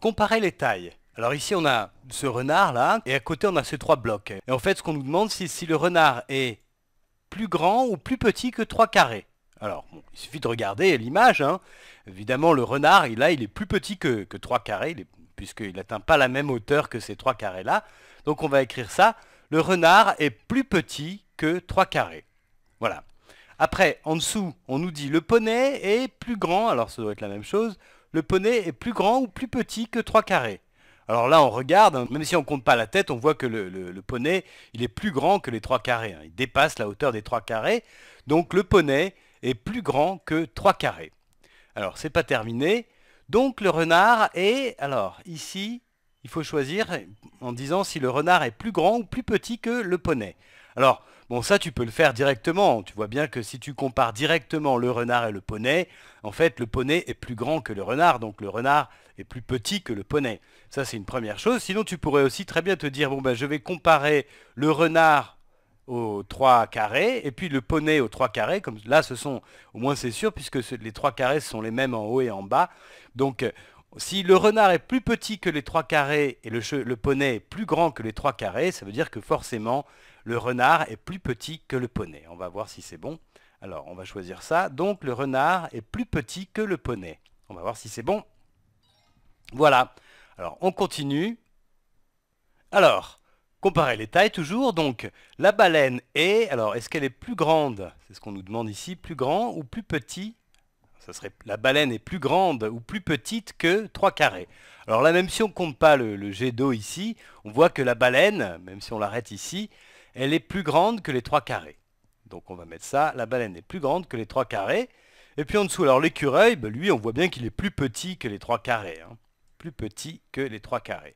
Comparer les tailles. Alors ici on a ce renard là, et à côté on a ces trois blocs. Et en fait ce qu'on nous demande c'est si le renard est plus grand ou plus petit que trois carrés. Alors, il suffit de regarder l'image. Hein. Évidemment, le renard, il, là, il est plus petit que, que 3 carrés, puisqu'il n'atteint pas la même hauteur que ces trois carrés-là. Donc, on va écrire ça. Le renard est plus petit que trois carrés. Voilà. Après, en dessous, on nous dit le poney est plus grand, alors ça doit être la même chose, le poney est plus grand ou plus petit que 3 carrés. Alors là, on regarde, hein, même si on compte pas la tête, on voit que le, poney, il est plus grand que les 3 carrés. Hein. il dépasse la hauteur des 3 carrés. Donc le poney est plus grand que 3 carrés. Alors, n'est pas terminé. Donc le renard est... Alors, ici, il faut choisir en disant si le renard est plus grand ou plus petit que le poney. Alors, bon, ça, tu peux le faire directement. Tu vois bien que si tu compares directement le renard et le poney, en fait, le poney est plus grand que le renard, donc le renard est plus petit que le poney. Ça, c'est une première chose. Sinon, tu pourrais aussi très bien te dire, bon, ben, je vais comparer le renard aux trois carrés, et puis le poney aux trois carrés, comme là ce sont, au moins c'est sûr, puisque les trois carrés sont les mêmes en haut et en bas. Donc euh, si le renard est plus petit que les trois carrés et le, le poney est plus grand que les trois carrés, ça veut dire que forcément le renard est plus petit que le poney. On va voir si c'est bon. Alors, on va choisir ça. Donc, le renard est plus petit que le poney. On va voir si c'est bon. Voilà. Alors, on continue. Alors, comparer les tailles toujours. Donc, la baleine est... Alors, est-ce qu'elle est plus grande C'est ce qu'on nous demande ici. Plus grand ou plus petit ça serait la baleine est plus grande ou plus petite que 3 carrés. Alors là, même si on ne compte pas le jet d'eau ici, on voit que la baleine, même si on l'arrête ici, elle est plus grande que les trois carrés. Donc on va mettre ça, la baleine est plus grande que les trois carrés. Et puis en dessous, alors l'écureuil, ben, lui, on voit bien qu'il est plus petit que les trois carrés. Hein. Plus petit que les trois carrés.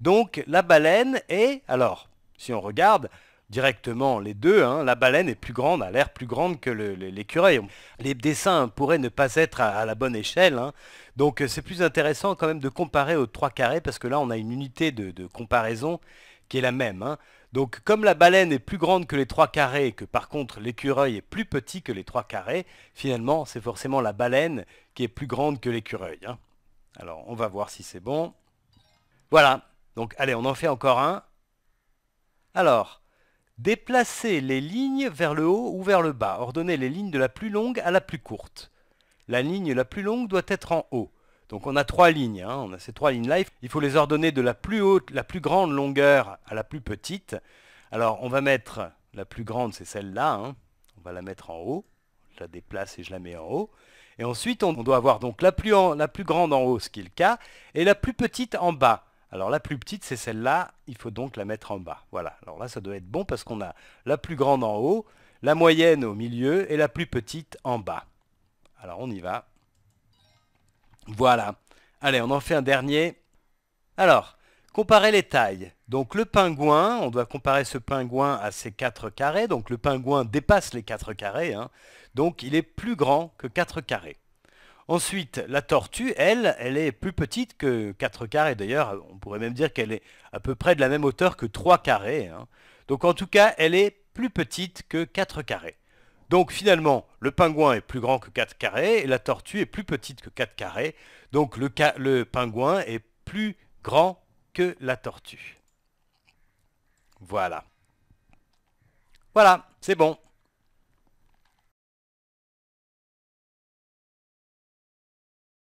Donc la baleine est, alors, si on regarde directement les deux, hein, la baleine est plus grande, a l'air plus grande que l'écureuil. les dessins pourraient ne pas être à, la bonne échelle, hein. donc euh, c'est plus intéressant quand même de comparer aux trois carrés, parce que là on a une unité de, comparaison qui est la même. Donc comme la baleine est plus grande que les trois carrés et que par contre l'écureuil est plus petit que les trois carrés, finalement c'est forcément la baleine qui est plus grande que l'écureuil. Hein. Alors on va voir si c'est bon. Voilà, donc allez on en fait encore un. Alors, déplacer les lignes vers le haut ou vers le bas. Ordonner les lignes de la plus longue à la plus courte. La ligne la plus longue doit être en haut. Donc on a trois lignes, on a ces trois lignes là Il faut les ordonner de la plus haute, la plus grande longueur à la plus petite. Alors on va mettre, la plus grande c'est celle-là, on va la mettre en haut, je la déplace et je la mets en haut. Et ensuite on, doit avoir donc la plus, la plus grande en haut, ce qui est le cas, et la plus petite en bas. Alors la plus petite c'est celle-là, il faut donc la mettre en bas. Voilà, alors là ça doit être bon parce qu'on a la plus grande en haut, la moyenne au milieu et la plus petite en bas. Alors on y va. Voilà. Allez, on en fait un dernier. Alors, comparer les tailles. Donc le pingouin, on doit comparer ce pingouin à ses 4 carrés. Donc le pingouin dépasse les 4 carrés. Hein. Donc il est plus grand que 4 carrés. Ensuite, la tortue, elle, elle est plus petite que 4 carrés. D'ailleurs, on pourrait même dire qu'elle est à peu près de la même hauteur que 3 carrés. Hein. Donc en tout cas, elle est plus petite que 4 carrés. Donc finalement, le pingouin est plus grand que 4 carrés et la tortue est plus petite que 4 carrés. Donc le, le pingouin est plus grand que la tortue. Voilà. Voilà, c'est bon.